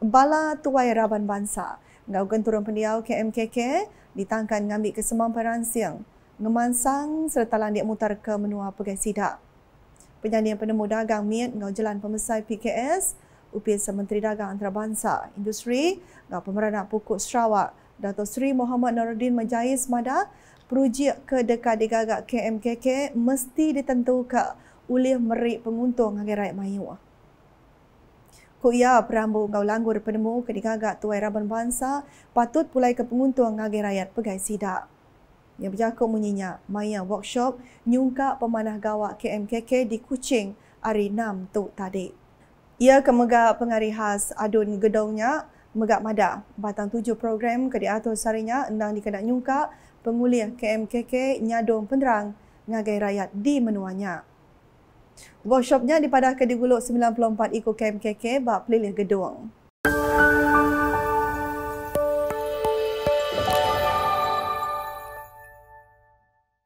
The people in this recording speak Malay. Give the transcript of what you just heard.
Bala Tuai Raban Bansa. Gaugan Turun Pendiau KMKK ditangkan ngambil kesemampanan siang. Ngemansang serta landik mutar ke menua pegai sidak. Penyanyi yang penemu dagang miat ngau jalan pemesai PKS, upil Sementeri Dagang Antarabangsa Industri, ngau pemeranak pukul Sarawak, Dato' Sri Muhammad Nuruddin Majais Mada, projek ke dekat digagak KMKK mesti ditentukan oleh merik penguntung agar rakyat mayu. Ko ia perambu gau langgur penemu kedigagak tuai raban bangsa patut pulai ke penguntung ngagai rakyat pegai sida. Ia berjakuk munyinya maya workshop nyungka pemanah gawak KMKK di Kuching hari 6 tu tadi. Ia kemega pengari khas adun gedongnya megak mada batang tujuh program ke diatur sarinya endang dikenak nyungka pengulia KMKK nyadong penderang ngagai rakyat di menuanya. Workshopnya dipadahkan di Gulog 94 Eco Camp KK bak pilih gedung.